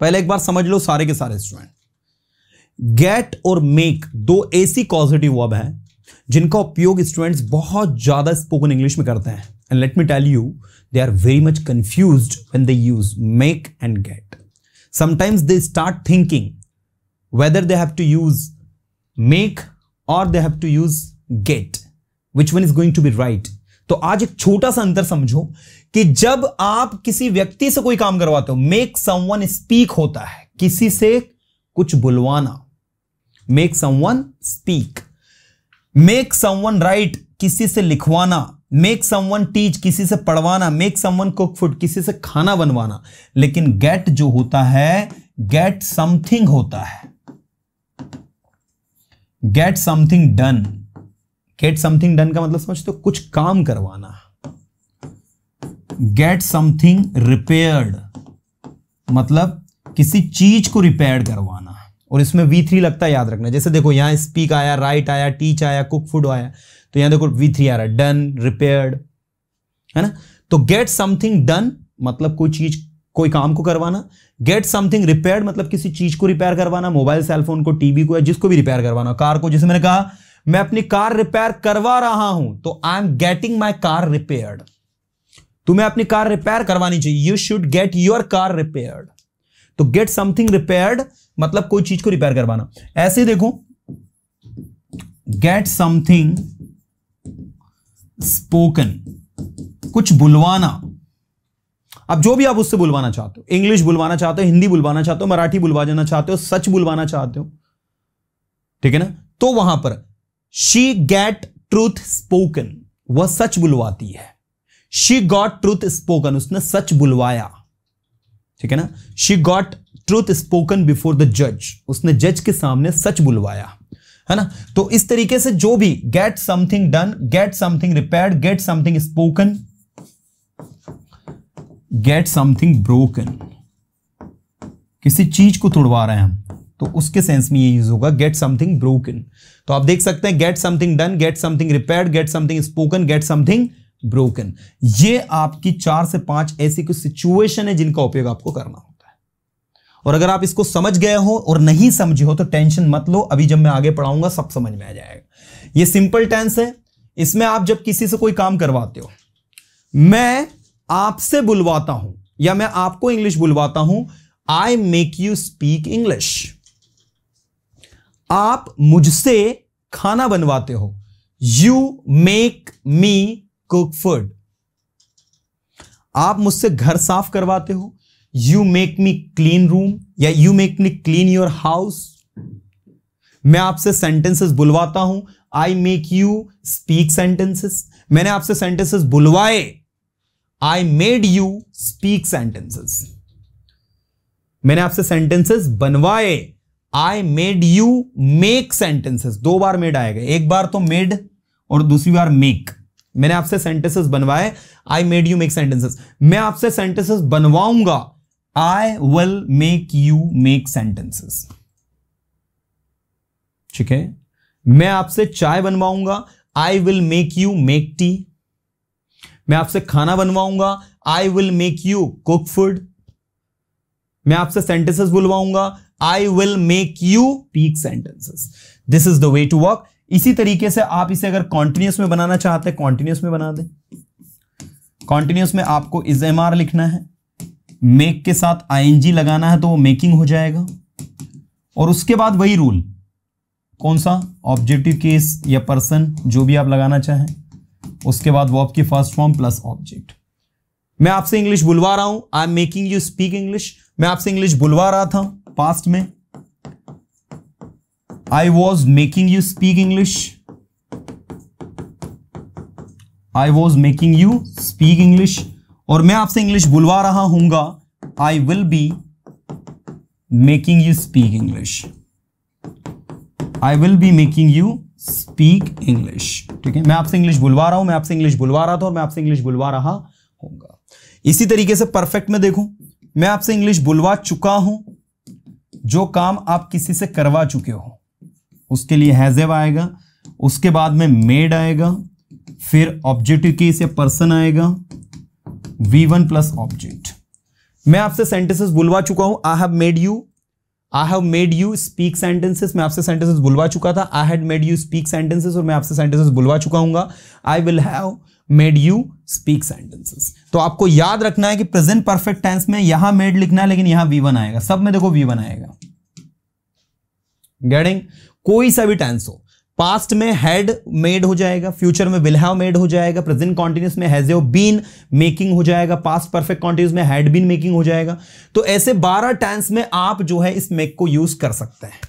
पहले एक बार समझ लो सारे के सारे स्टूडेंट गेट और मेक दो ऐसी कॉजिटिव वर्ब हैं जिनका उपयोग स्टूडेंट्स बहुत ज़्यादा स्पोकन इंग्लिश में करते हैं and let me tell you they are very much confuse when they use make and get sometimes they start thinking whether they have to use make और they have to use get which one is going to be right तो आज एक छोटा सा अंतर समझो कि जब आप किसी व्यक्ति से कोई काम करवाते हो मेक समवन स्पीक होता है किसी से कुछ बुलवाना make someone speak make someone write किसी से लिखवाना मेक समवन टीच किसी से पढ़वाना मेक समवन कुक फूड किसी से खाना बनवाना लेकिन गेट जो होता है गेट समथिंग होता है get something done get something done का मतलब समझते हो कुछ काम करवाना गेट समथिंग रिपेयर्ड मतलब किसी चीज को रिपेयर करवाना और इसमें वी थ्री लगता है याद रखना जैसे देखो यहां स्पीक आया राइट आया टीच आया कुक फूड आया तो यहां देखो वी थ्री आ रहा है डन रिपेयर्ड है ना तो गेट समथिंग डन मतलब कोई चीज कोई काम को करवाना गेट समथिंग रिपेयर मतलब किसी चीज को रिपेयर करवाना मोबाइल सेलफोन को टीवी को या जिसको भी रिपेयर करवाना कार को जैसे मैंने कहा मैं अपनी कार रिपेयर करवा रहा हूं तो I am getting my car repaired तुम्हें अपनी कार रिपेयर करवानी चाहिए you should get your car repaired तो गेट समथिंग रिपेयर्ड मतलब कोई चीज को रिपेयर करवाना ऐसे देखो गेट समथिंग स्पोकन कुछ बुलवाना अब जो भी आप उससे बुलवाना चाहते हो इंग्लिश बुलवाना चाहते हो हिंदी बुलवाना चाहते हो मराठी बुलवा जाना चाहते हो सच बुलवाना चाहते हो ठीक है ना तो वहां पर शी गेट ट्रूथ स्पोकन वह सच बुलवाती है शी गॉट ट्रूथ स्पोकन उसने सच बुलवाया ठीक है ना she got truth spoken before the जज उसने जज के सामने सच बुलवाया है ना तो इस तरीके से जो भी get something done get something repair get something spoken get something broken किसी चीज को तोड़वा रहे हैं हम तो उसके सेंस में ये यूज होगा गेट समथिंग ब्रोकन तो आप देख सकते हैं get something done get something repair get something spoken get something broken ये आपकी चार से पांच ऐसी कुछ सिचुएशन है जिनका उपयोग आपको करना होता है और अगर आप इसको समझ गए हो और नहीं समझे हो तो टेंशन मत लो अभी जब मैं आगे पढ़ाऊंगा सब समझ में आ जाएगा ये सिंपल टेंस है इसमें आप जब किसी से कोई काम करवाते हो मैं आपसे बुलवाता हूं या मैं आपको इंग्लिश बुलवाता हूं I make you speak English आप मुझसे खाना बनवाते हो you make me cook food आप मुझसे घर साफ करवाते हो you make me clean room या you make me clean your house मैं आपसे सेंटेंसेस बुलवाता हूं I make you speak sentences मैंने आपसे सेंटेंसेस बुलवाए I made you speak sentences मैंने आपसे सेंटेंसेस बनवाए I made you make sentences दो बार मेड आएगा एक बार तो मेड और दूसरी बार मेक मैंने आपसे सेंटेंसेस बनवाए I made you make sentences मैं आपसे सेंटेंसेस बनवाऊंगा I will make you make sentences ठीक है मैं आपसे चाय बनवाऊंगा I will make you make tea मैं आपसे खाना बनवाऊंगा I will make you cook food मैं आपसे सेंटेंसेस बुलवाऊंगा I will make you speak sentences this is the way to work इसी तरीके से आप इसे अगर कॉन्टिन्यूस में बनाना चाहते हैं कॉन्टिन्यूस में बना दें कॉन्टिन्यूस में आपको इज एम आर लिखना है मेक के साथ आईएनजी लगाना है तो वो मेकिंग हो जाएगा और उसके बाद वही रूल कौन सा ऑब्जेक्टिव केस या पर्सन जो भी आप लगाना चाहें उसके बाद वर्ब की फर्स्ट फॉर्म प्लस ऑब्जेक्ट मैं आपसे इंग्लिश बुलवा रहा हूं I am making you speak English मैं आपसे इंग्लिश बुलवा रहा था पास्ट में I was making you speak English I was making you speak English और मैं आपसे इंग्लिश बुलवा रहा हूंगा I will be making you speak English I will be making you speak English ठीक है मैं आपसे इंग्लिश बुलवा रहा हूं मैं आपसे इंग्लिश बुलवा रहा था और मैं आपसे इंग्लिश बुलवा रहा हूंगा इसी तरीके से परफेक्ट में देखू मैं आपसे इंग्लिश बुलवा चुका हूं जो काम आप किसी से करवा चुके हो उसके लिए हैजेव आएगा उसके बाद में मेड आएगा फिर ऑब्जेक्टिव की से पर्सन आएगा वी वन प्लस ऑब्जेक्ट मैं आपसे सेंटेंसेस बुलवा चुका हूं I have made you I have made you speak sentences मैं आपसे सेंटेंसेस बुलवा चुका था I had made you speak sentences और मैं आपसे सेंटेंसेस बुलवा चुका हूँ I will have made you speak sentences तो आपको याद रखना है कि प्रेजेंट परफेक्ट टेंस में यहां मेड लिखना है लेकिन यहां वी वन आएगा सब में देखो वी वन आएगा गेटिंग कोई सा भी टेंस हो पास्ट में हैड मेड हो जाएगा फ्यूचर में विल हैव मेड हो जाएगा प्रेजेंट कॉन्टिन्यूस में हैज बीन मेकिंग हो जाएगा पास्ट परफेक्ट कॉन्टिन्यूस में हैड बीन मेकिंग हो जाएगा तो ऐसे बारह टेंस में आप जो है इस मेक को यूज कर सकते हैं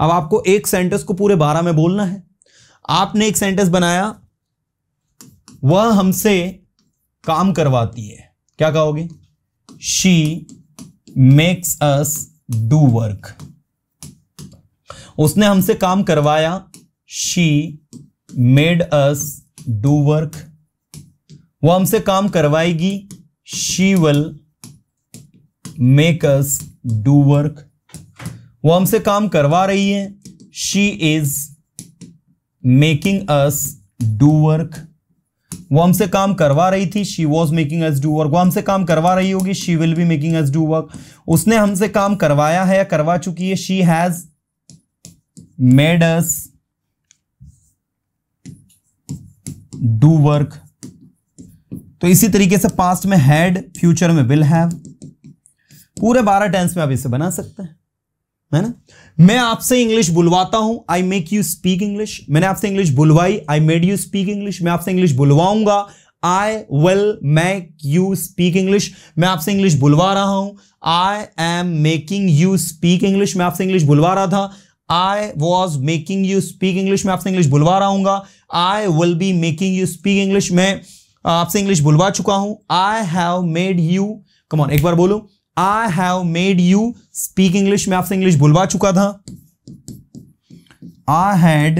अब आपको एक सेंटेंस को पूरे बारह में बोलना है आपने एक सेंटेंस बनाया वह हमसे काम करवाती है क्या कहोगे she makes us do work उसने हमसे काम करवाया she made us do work वह हमसे काम करवाएगी she will make us do work वह हमसे काम करवा रही है she is making us do work वो हमसे काम करवा रही थी she was making us do work वो हमसे काम करवा रही होगी she will be making us do work उसने हमसे काम करवाया है या करवा चुकी है she has made us do work तो इसी तरीके से पास्ट में हैड फ्यूचर में विल हैव पूरे बारह टेंस में आप इसे बना सकते हैं है ना मैं आपसे इंग्लिश बुलवाता हूं I make you speak English मैंने आपसे इंग्लिश बुलवाई I made you speak English मैं आपसे इंग्लिश बुलवाऊंगा I will make you speak English मैं आपसे इंग्लिश बुलवा रहा हूं I am making you speak English मैं आपसे इंग्लिश बुलवा रहा था I was making you speak English मैं आपसे इंग्लिश बुलवा रहा हूँ I will be making you speak English मैं आपसे इंग्लिश बुलवा चुका हूं आई made you. Come on, एक बार बोलो I have made you speak English मैं आपसे इंग्लिश बुलवा चुका था I had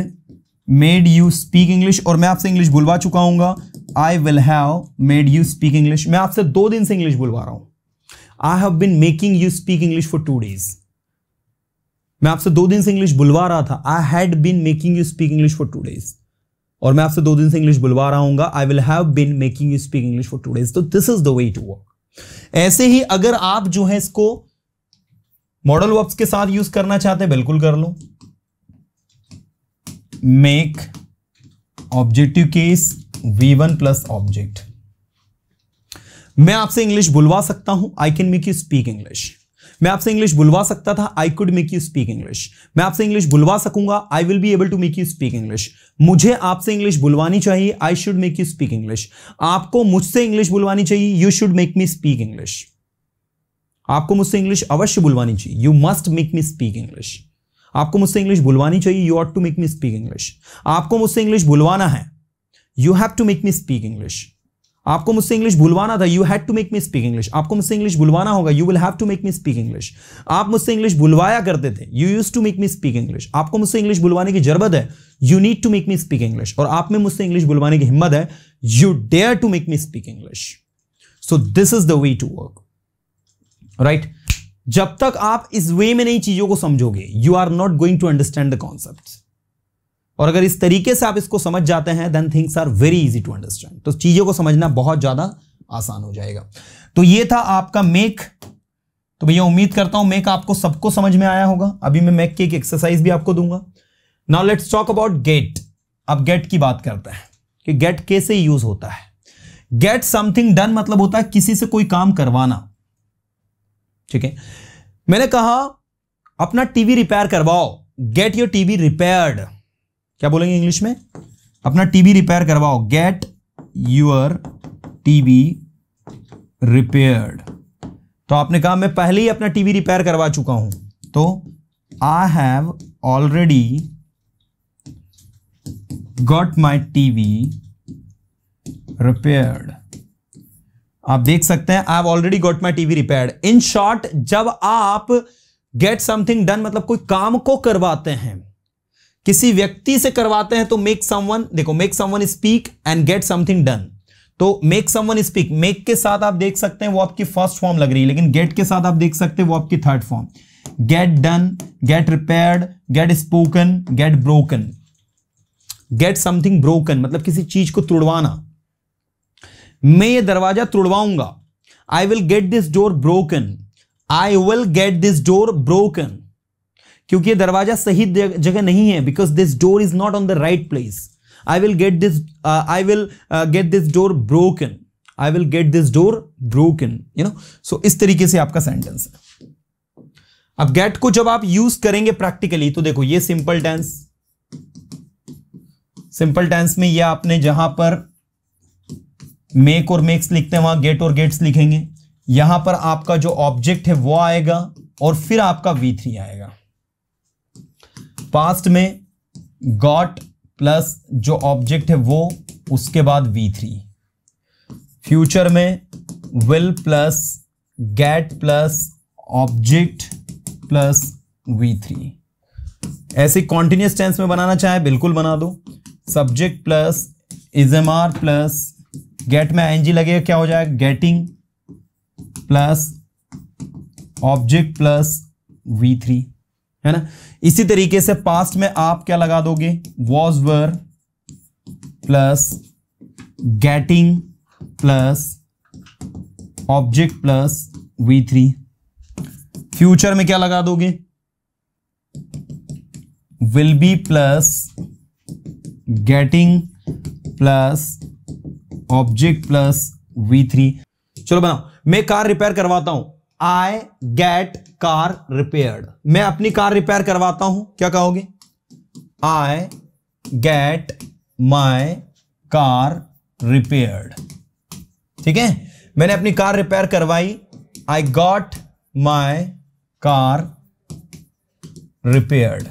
made you speak English और मैं आपसे इंग्लिश बुलवा चुका हूंगा I will have made you speak English मैं आपसे दो दिन से इंग्लिश बुलवा रहा हूं I have been making you speak English for two days मैं आपसे दो दिन से इंग्लिश बुलवा रहा था I had been making you speak English for two days और मैं आपसे दो दिन से इंग्लिश बुलवा रहा हूँ I will have been making you speak English for two days तो this is the way to work ऐसे ही अगर आप जो है इसको मॉडल वर्ब्स के साथ यूज करना चाहते हैं बिल्कुल कर लो make objective case V one plus object मैं आपसे इंग्लिश बुलवा सकता हूं I can make you speak English मैं आपसे इंग्लिश बुलवा सकता था I could make you speak English मैं आपसे इंग्लिश बुलवा सकूंगा I will be able to make you speak English मुझे आपसे इंग्लिश बुलवानी चाहिए I should make you speak English आपको मुझसे इंग्लिश बुलवानी चाहिए you should make me speak English आपको मुझसे इंग्लिश अवश्य बुलवानी चाहिए you must make me speak English आपको मुझसे इंग्लिश बुलवानी चाहिए you ought to make me speak English आपको मुझसे इंग्लिश बुलवाना है you have to make me speak English आपको मुझसे इंग्लिश बुलवाना था you had to make me speak English आपको मुझसे इंग्लिश भुलवाना होगा you will have to make me speak English आप मुझसे इंग्लिश बुलवाया करते थे you use to make me speak English आपको मुझसे इंग्लिश बुलवाने की जरूरत है you need to make me speak English और आप में मुझसे इंग्लिश बुलवाने की हिम्मत है you dare to make me speak English so this is the way to work right जब तक आप इस वे में नई चीजों को समझोगे you are not going to understand the concept और अगर इस तरीके से आप इसको समझ जाते हैं then things are very easy to understand तो चीजों को समझना बहुत ज्यादा आसान हो जाएगा तो ये था आपका मेक तो भैया उम्मीद करता हूं मेक आपको सबको समझ में आया होगा अभी मैं मेक की एक एक्सरसाइज भी आपको दूंगा now let's talk about get अब गेट की बात करते हैं कि गेट कैसे यूज होता है गेट समथिंग डन मतलब होता है किसी से कोई काम करवाना ठीक है मैंने कहा अपना टीवी रिपेयर करवाओ गेट योर टीवी रिपेयर्ड क्या बोलेंगे इंग्लिश में अपना टीवी रिपेयर करवाओ गेट यूर टीवी रिपेयर्ड तो आपने कहा मैं पहले ही अपना टीवी रिपेयर करवा चुका हूं तो I have already got my TV repaired आप देख सकते हैं I have already got my TV repaired in short जब आप गेट समथिंग डन मतलब कोई काम को करवाते हैं किसी व्यक्ति से करवाते हैं तो मेक समवन देखो make someone speak and get something done तो मेक समवन स्पीक मेक के साथ आप देख सकते हैं वो आपकी फर्स्ट फॉर्म लग रही है लेकिन गेट के साथ आप देख सकते हैं वो आपकी third form get done get repaired get spoken get broken get something broken मतलब किसी चीज को तुड़वाना मैं ये दरवाजा तुड़वाऊंगा I will get this door broken I will get this door broken क्योंकि ये दरवाजा सही जगह नहीं है because this door is not on the right place I will get this I will get this door broken I will get this door broken you know so इस तरीके से आपका सेंटेंस है अब गेट को जब आप यूज करेंगे प्रैक्टिकली तो देखो ये सिंपल टेंस सिंपल टेंस में ये आपने जहां पर मेक और मेक्स लिखते हैं वहां गेट और गेट्स लिखेंगे यहां पर आपका जो ऑब्जेक्ट है वो आएगा और फिर आपका वी थ्री आएगा पास्ट में गॉट प्लस जो ऑब्जेक्ट है वो उसके बाद वी थ्री फ्यूचर में will plus get plus object plus V three ऐसे कॉन्टिन्यूस टेंस में बनाना चाहे बिल्कुल बना दो subject plus is am are plus get में एनजी लगेगा क्या हो जाएगा getting plus object plus V three है ना इसी तरीके से पास्ट में आप क्या लगा दोगे was were plus getting plus object plus V three future में क्या लगा दोगे will be plus getting plus object plus V three चलो बनाओ मैं कार रिपेयर करवाता हूं आई गेट कार रिपेयर्ड मैं अपनी कार रिपेयर करवाता हूं क्या कहोगे I get my car repaired ठीक है मैंने अपनी कार रिपेयर करवाई I got my car repaired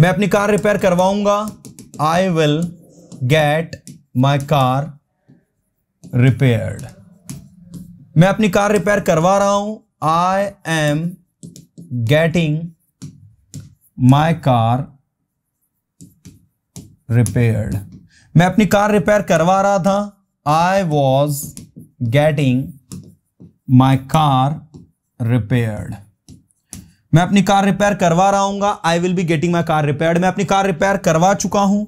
मैं अपनी कार रिपेयर करवाऊंगा I will get my car repaired मैं अपनी कार रिपेयर करवा रहा हूं I am getting my car repair मैं अपनी कार रिपेयर करवा रहा था I was getting my car repaired मैं अपनी कार रिपेयर करवा रहा हूंगा I will be getting my car repaired मैं अपनी कार रिपेयर करवा चुका हूं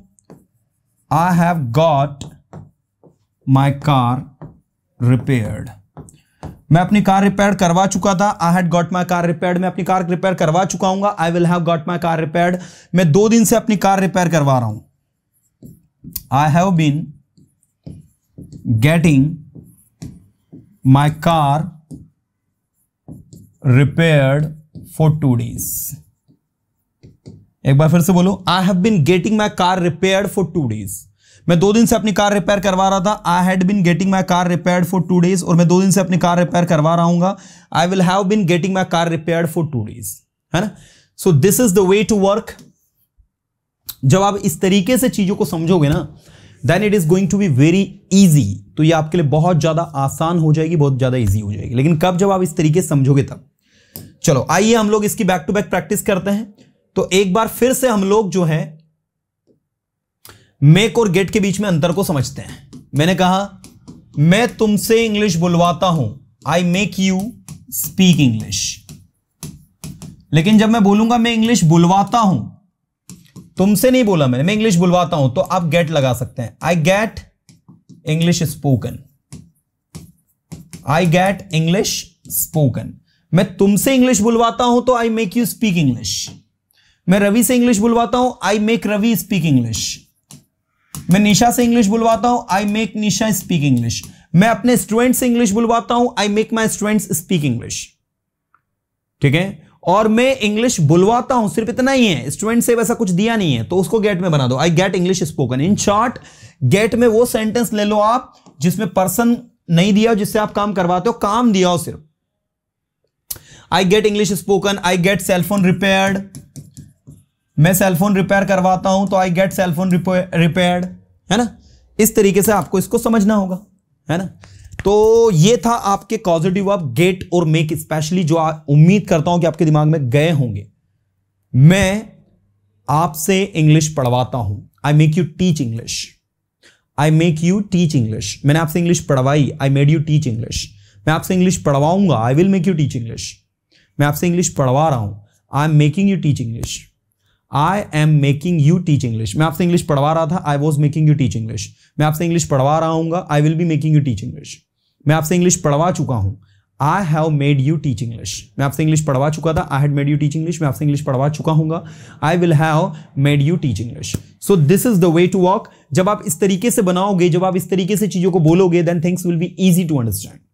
I have got my car repaired मैं अपनी कार रिपेयर करवा चुका था I had got my car repair मैं अपनी कार रिपेयर करवा चुका हूँ I will have got my car repair मैं दो दिन से अपनी कार रिपेयर करवा रहा हूं I have been getting my car repaired for two days एक बार फिर से बोलो I have been getting my car repair for two days मैं दो दिन से अपनी कार रिपेयर करवा रहा था I had been getting my car repair for two days और मैं दो दिन से अपनी कार रिपेयर करवा रहा हूँ I will have been getting my car repair for two days है ना so this is the way to work जब आप इस तरीके से चीजों को समझोगे ना then it is going to be very easy तो ये आपके लिए बहुत ज्यादा आसान हो जाएगी बहुत ज्यादा ईजी हो जाएगी लेकिन कब जब आप इस तरीके से समझोगे तब चलो आइए हम लोग इसकी बैक टू बैक प्रैक्टिस करते हैं तो एक बार फिर से हम लोग जो है मेक और गेट के बीच में अंतर को समझते हैं मैंने कहा मैं तुमसे इंग्लिश बुलवाता हूं I make you speak English लेकिन जब मैं बोलूंगा मैं इंग्लिश बुलवाता हूं तुमसे नहीं बोला मैंने मैं इंग्लिश बुलवाता हूं तो आप गेट लगा सकते हैं I get English spoken I get English spoken मैं तुमसे इंग्लिश बुलवाता हूं तो I make you speak English मैं रवि से इंग्लिश बुलवाता हूं I make Ravi speak English मैं निशा से इंग्लिश बुलवाता हूं I make Nisha speak English मैं अपने स्टूडेंट से इंग्लिश बुलवाता हूं I make my students speak English ठीक है और मैं इंग्लिश बुलवाता हूं सिर्फ इतना ही है स्टूडेंट से वैसा कुछ दिया नहीं है तो उसको गेट में बना दो I get English spoken in short get में वो सेंटेंस ले लो आप जिसमें पर्सन नहीं दिया हो जिससे आप काम करवाते हो काम दिया हो सिर्फ I get English spoken I get cellphone repaired मैं सेलफोन रिपेयर करवाता हूं तो आई गेट सेलफोन रिपेयर्ड है ना इस तरीके से आपको इसको समझना होगा है ना तो ये था आपके कॉजिटिव आप गेट और मेक स्पेशली जो उम्मीद करता हूं कि आपके दिमाग में गए होंगे मैं आपसे इंग्लिश पढ़वाता हूं I make you teach English I make you teach English मैंने आपसे इंग्लिश पढ़वाई I made you teach English मैं आपसे इंग्लिश पढ़वाऊंगा I will make you teach English मैं आपसे इंग्लिश पढ़वा रहा हूं I am making you teach English I am making you teach English मैं आपसे इंग्लिश पढ़वा रहा था I was making you teach English मैं आपसे इंग्लिश पढ़वा रहा हूँ I will be making you teach English मैं आपसे इंग्लिश पढ़वा चुका हूँ I have made you teach English मैं आपसे इंग्लिश पढ़वा चुका था I had made you teach English मैं आपसे इंग्लिश पढ़वा चुका हूँ I will have made you teach English so this is the way to walk जब आप इस तरीके से बनाओगे जब आप इस तरीके से चीज़ों को बोलोगे then things will be easy to understand